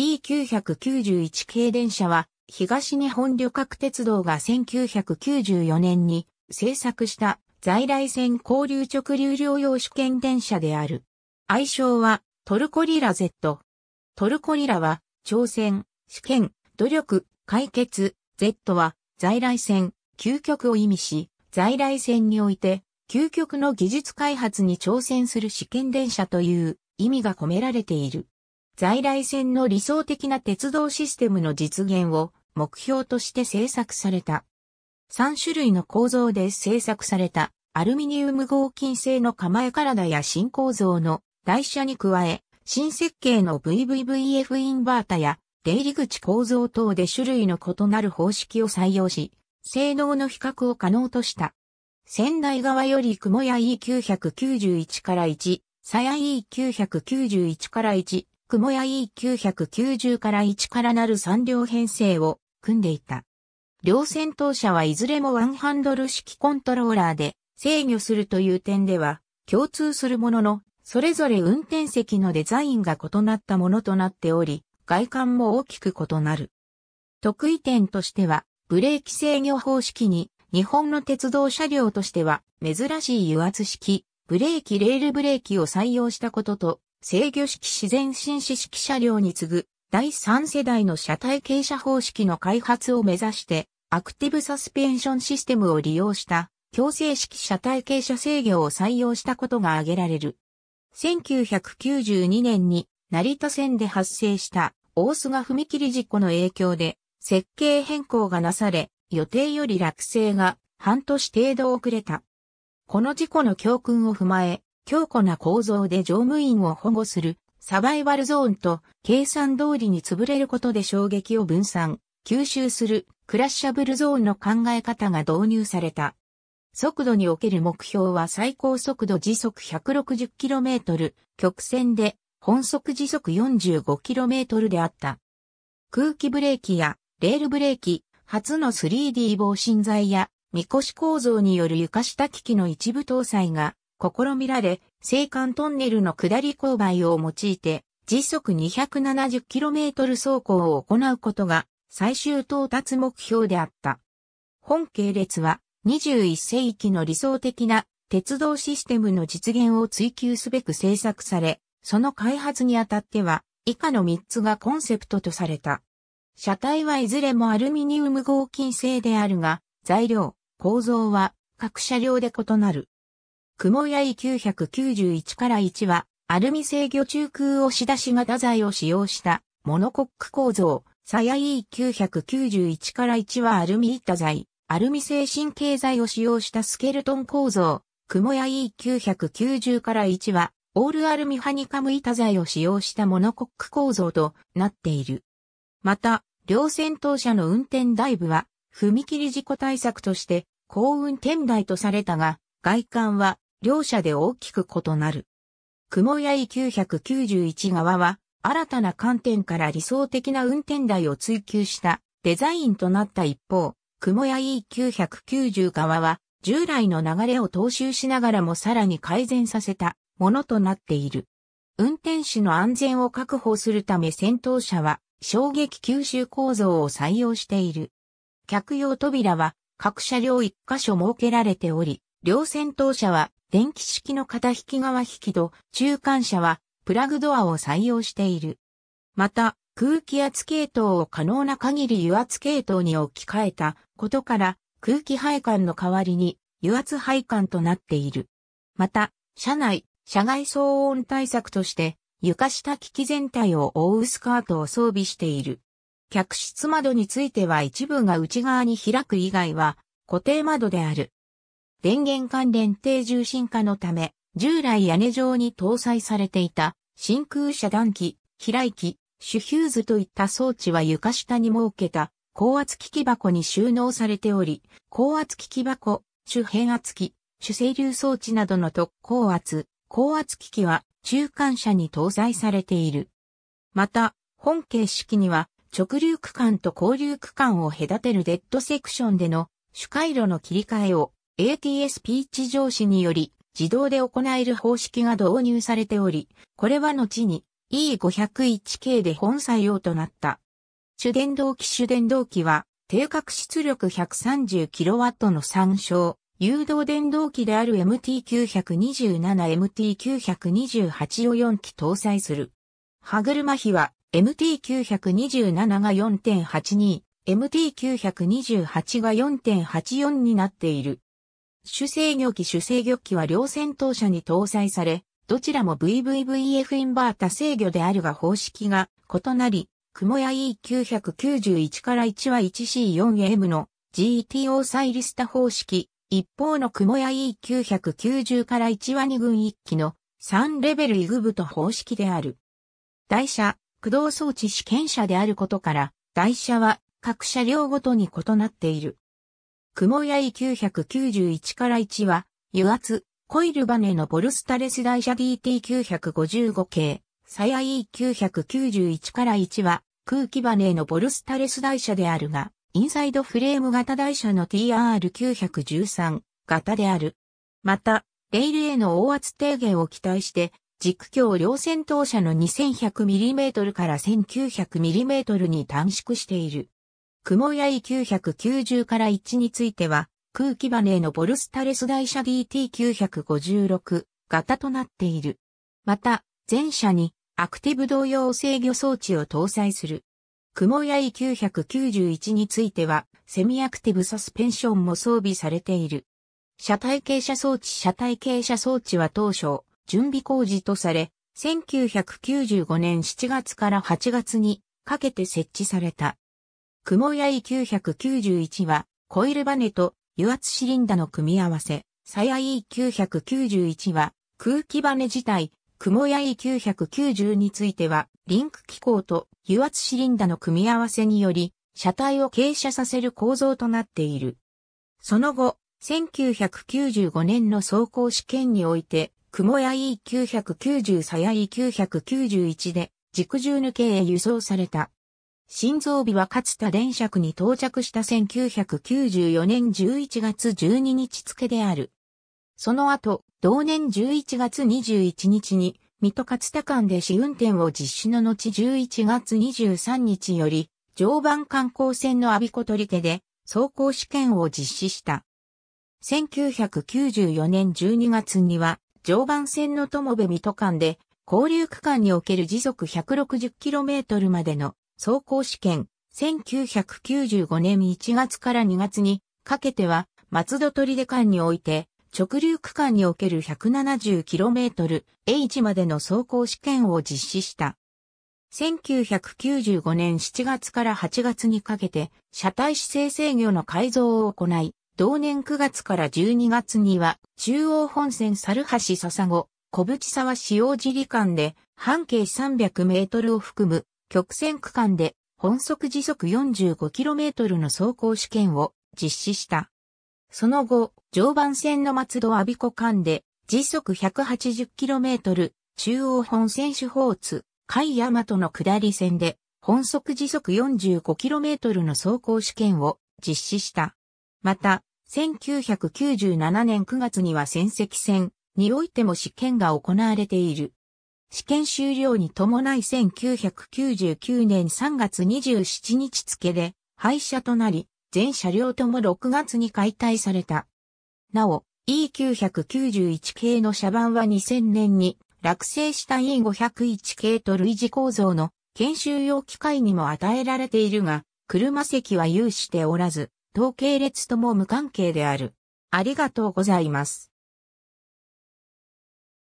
E991 系電車は東日本旅客鉄道が1994年に制作した在来線交流直流両用試験電車である。愛称はトルコリラ Z。トルコリラは挑戦、試験、努力、解決、Z は在来線、究極を意味し、在来線において究極の技術開発に挑戦する試験電車という意味が込められている。在来線の理想的な鉄道システムの実現を目標として制作された。3種類の構造で制作されたアルミニウム合金製の構え体や新構造の台車に加え、新設計の VVVF インバータや出入り口構造等で種類の異なる方式を採用し、性能の比較を可能とした。仙台側より雲屋 E991 から1、鞘 E991 から1、雲や E990 から1からなる3両編成を組んでいた。両戦闘車はいずれもワンハンドル式コントローラーで制御するという点では共通するものの、それぞれ運転席のデザインが異なったものとなっており、外観も大きく異なる。得意点としては、ブレーキ制御方式に、日本の鉄道車両としては珍しい油圧式、ブレーキレールブレーキを採用したことと、制御式自然進士式車両に次ぐ第3世代の車体傾斜方式の開発を目指して、アクティブサスペンションシステムを利用した強制式車体傾斜制御を採用したことが挙げられる。1992年に成田線で発生した大菅踏切事故の影響で設計変更がなされ、予定より落成が半年程度遅れた。この事故の教訓を踏まえ、強固な構造で乗務員を保護するサバイバルゾーンと計算通りに潰れることで衝撃を分散、吸収するクラッシャブルゾーンの考え方が導入された。速度における目標は最高速度時速 160km、曲線で本速時速 45km であった。空気ブレーキやレールブレーキ、初の 3D 防振材や、みこし構造による床下機器の一部搭載が試みられ、青函トンネルの下り勾配を用いて、時速 270km 走行を行うことが最終到達目標であった。本系列は21世紀の理想的な鉄道システムの実現を追求すべく制作され、その開発にあたっては以下の3つがコンセプトとされた。車体はいずれもアルミニウム合金製であるが、材料、構造は各車両で異なる。雲屋井991から1は、アルミ制御中空押し出し型材を使用したモノコック構造。サヤ E991 から1はアルミ板材、アルミ製神経材を使用したスケルトン構造。雲屋 E990 から1は、オールアルミハニカム板材を使用したモノコック構造となっている。また、両戦闘車の運転台部は、踏切事故対策として、高運転台とされたが、外観は両者で大きく異なる。雲屋 E991 側は、新たな観点から理想的な運転台を追求したデザインとなった一方、雲屋 E990 側は、従来の流れを踏襲しながらもさらに改善させたものとなっている。運転手の安全を確保するため先頭車は衝撃吸収構造を採用している。客用扉は各車両一箇所設けられており、両先頭車は電気式の片引き側引き戸、中間車はプラグドアを採用している。また、空気圧系統を可能な限り油圧系統に置き換えたことから空気配管の代わりに油圧配管となっている。また、車内、車外騒音対策として床下機器全体を覆うスカートを装備している。客室窓については一部が内側に開く以外は固定窓である。電源関連低重心化のため、従来屋根上に搭載されていた真空遮断機、飛来機、シュヒューズといった装置は床下に設けた高圧機器箱に収納されており、高圧機器箱、主変圧機、主整流装置などの特高圧、高圧機器は中間車に搭載されている。また、本形式には直流区間と交流区間を隔てるデッドセクションでの主回路の切り替えを ATS ピーチ上司により自動で行える方式が導入されており、これは後に E501 k で本採用となった。主電動機主電動機は定格出力 130kW の参照、誘導電動機である MT927MT928 を4機搭載する。歯車比は MT927 が4.82、MT928 が4.84になっている。主制御機主制御機は両戦闘車に搭載され、どちらも VVVF インバータ制御であるが方式が異なり、クモヤ E991 から1は 1C4M の GTO サイリスタ方式、一方のクモヤ E990 から1は2軍1機の3レベルイグブと方式である。台車、駆動装置試験車であることから、台車は各車両ごとに異なっている。雲屋 E991 から1は、油圧、コイルバネのボルスタレス台車 DT955 系、サヤ E991 から1は、空気バネのボルスタレス台車であるが、インサイドフレーム型台車の TR913 型である。また、レイルへの大圧低減を期待して、軸橋両線当車の 2100mm から 1900mm に短縮している。雲屋 E990 から1については、空気バネのボルスタレス台車 DT956 型となっている。また、全車にアクティブ同様制御装置を搭載する。雲屋 E991 については、セミアクティブサスペンションも装備されている。車体傾斜装置車体傾斜装置は当初、準備工事とされ、1995年7月から8月にかけて設置された。クモヤイ9 9 1は、コイルバネと油圧シリンダの組み合わせ。サヤイ9 9 1は、空気バネ自体、クモヤイ9 9 0については、リンク機構と油圧シリンダの組み合わせにより、車体を傾斜させる構造となっている。その後、1995年の走行試験において、クモヤイ9 9 0サヤイ9 9 1で、軸重抜けへ輸送された。心臓日は勝田電車区に到着した1994年11月12日付である。その後、同年11月21日に、水戸勝田間で試運転を実施の後11月23日より、常磐観光船の阿鼻子取手で、走行試験を実施した。1994年12月には、常磐線の友部水戸間で、交流区間における時速 160km までの走行試験、1995年1月から2月にかけては、松戸取出間において、直流区間における 170km H までの走行試験を実施した。1995年7月から8月にかけて、車体姿勢制御の改造を行い、同年9月から12月には、中央本線猿橋笹子、小淵沢使用時理間で、半径300メートルを含む曲線区間で本速時速 45km の走行試験を実施した。その後、常磐線の松戸阿鼻子間で時速 180km 中央本線手法津、海山との下り線で本速時速 45km の走行試験を実施した。また、1997年9月には戦績線においても試験が行われている。試験終了に伴い1999年3月27日付で廃車となり、全車両とも6月に解体された。なお、E991 系の車番は2000年に落成した E501 系と類似構造の研修用機械にも与えられているが、車席は有しておらず、統計列とも無関係である。ありがとうございます。